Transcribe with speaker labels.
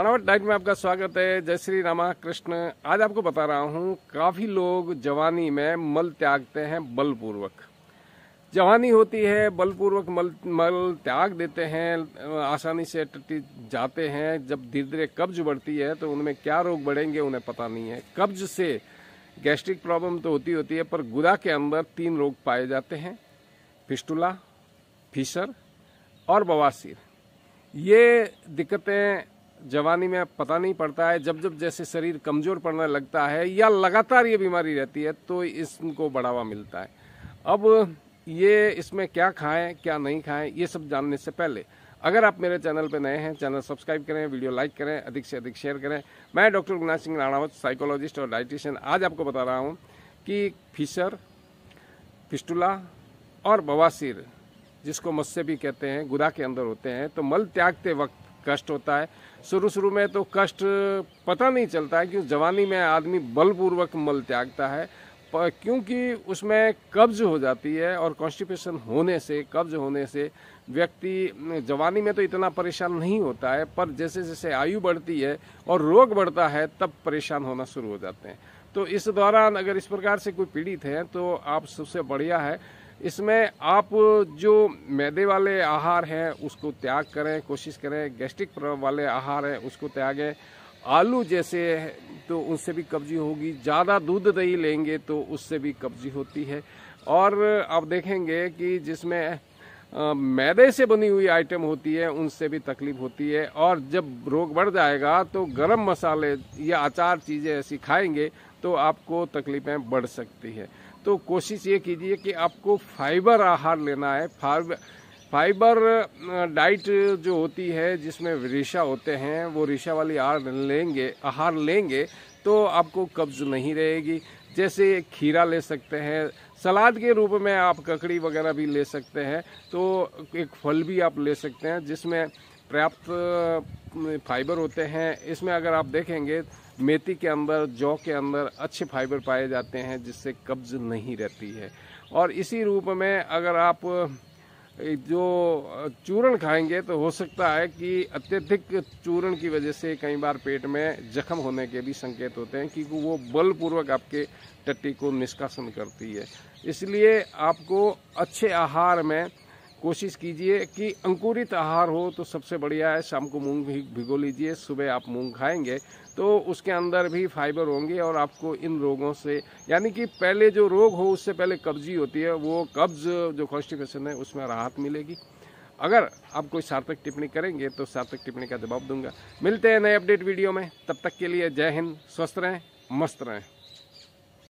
Speaker 1: अनावट diet में आपका स्वागत है जय श्री रामा कृष्ण आज आपको बता रहा हूँ काफ़ी लोग जवानी में मल त्यागते हैं बलपूर्वक जवानी होती है बलपूर्वक मल मल त्याग देते हैं आसानी से टट्टी जाते हैं जब धीरे धीरे कब्ज बढ़ती है तो उनमें क्या रोग बढ़ेंगे उन्हें पता नहीं है कब्ज से गैस्ट्रिक प्रॉब्लम तो होती होती है पर गुदा के अंदर तीन रोग पाए जाते हैं फिस्टुला फिशर और बवासीर ये दिक्कतें जवानी में पता नहीं पड़ता है जब जब जैसे शरीर कमज़ोर पड़ने लगता है या लगातार ये बीमारी रहती है तो इसको बढ़ावा मिलता है अब ये इसमें क्या खाएं क्या नहीं खाएं ये सब जानने से पहले अगर आप मेरे चैनल पर नए हैं चैनल सब्सक्राइब करें वीडियो लाइक करें अधिक से अधिक शेयर करें मैं डॉक्टर गुनाथ सिंह राणावत साइकोलॉजिस्ट और डाइटिशियन आज आपको बता रहा हूँ कि फिशर फिस्टूला और बवासीर जिसको मत्स्य भी कहते हैं गुदा के अंदर होते हैं तो मल त्यागते वक्त कष्ट होता है शुरू शुरू में तो कष्ट पता नहीं चलता है क्योंकि जवानी में आदमी बलपूर्वक मल त्यागता है क्योंकि उसमें कब्ज हो जाती है और कॉन्स्टिपेशन होने से कब्ज होने से व्यक्ति जवानी में तो इतना परेशान नहीं होता है पर जैसे जैसे आयु बढ़ती है और रोग बढ़ता है तब परेशान होना शुरू हो जाते हैं तो इस दौरान अगर इस प्रकार से कोई पीड़ित है तो आप सबसे बढ़िया है इसमें आप जो मैदे वाले आहार हैं उसको त्याग करें कोशिश करें गैस्ट्रिक वाले आहार हैं उसको त्यागें आलू जैसे तो उनसे भी कब्जी होगी ज़्यादा दूध दही लेंगे तो उससे भी कब्जी होती है और आप देखेंगे कि जिसमें मैदे से बनी हुई आइटम होती है उनसे भी तकलीफ होती है और जब रोग बढ़ जाएगा तो गरम मसाले या अचार चीज़ें ऐसी खाएंगे तो आपको तकलीफ़ें बढ़ सकती है तो कोशिश ये कीजिए कि आपको फाइबर आहार लेना है फाइबर फाइबर डाइट जो होती है जिसमें रेशा होते हैं वो रेशा वाली आहार लेंगे आहार लेंगे तो आपको कब्ज नहीं रहेगी जैसे खीरा ले सकते हैं सलाद के रूप में आप ककड़ी वगैरह भी ले सकते हैं तो एक फल भी आप ले सकते हैं जिसमें पर्याप्त फाइबर होते हैं इसमें अगर आप देखेंगे मेथी के अंदर जौ के अंदर अच्छे फाइबर पाए जाते हैं जिससे कब्ज नहीं रहती है और इसी रूप में अगर आप जो चूर्ण खाएंगे तो हो सकता है कि अत्यधिक चूर्ण की वजह से कई बार पेट में जख्म होने के भी संकेत होते हैं क्योंकि वो बलपूर्वक आपके टट्टी को निष्कासन करती है इसलिए आपको अच्छे आहार में कोशिश कीजिए कि अंकुरित आहार हो तो सबसे बढ़िया है शाम को मूंग भी भिगो लीजिए सुबह आप मूंग खाएंगे तो उसके अंदर भी फाइबर होंगे और आपको इन रोगों से यानी कि पहले जो रोग हो उससे पहले कब्जी होती है वो कब्ज जो कॉन्स्टिपेशन है उसमें राहत मिलेगी अगर आप कोई सार्थक टिप्पणी करेंगे तो सार्थक टिप्पणी का जवाब दूंगा मिलते हैं नए अपडेट वीडियो में तब तक के लिए जय हिंद स्वस्थ रहें मस्त रहें